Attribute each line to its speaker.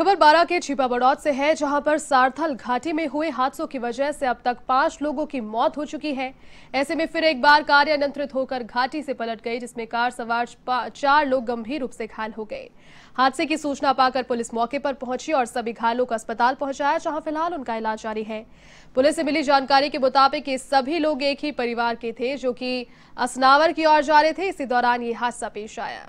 Speaker 1: खबर बारह के छिपा बड़ौत से है जहां पर सारथल घाटी में हुए हादसों की वजह से अब तक पांच लोगों की मौत हो चुकी है ऐसे में फिर एक बार कार अनियंत्रित होकर घाटी से पलट गई जिसमें कार सवार चार लोग गंभीर रूप से घायल हो गए हादसे की सूचना पाकर पुलिस मौके पर पहुंची और सभी घायलों को अस्पताल पहुंचाया जहां फिलहाल उनका इलाज जारी है पुलिस से मिली जानकारी के मुताबिक ये सभी लोग एक ही परिवार के थे जो की असनावर की ओर जा रहे थे इसी दौरान ये हादसा पेश आया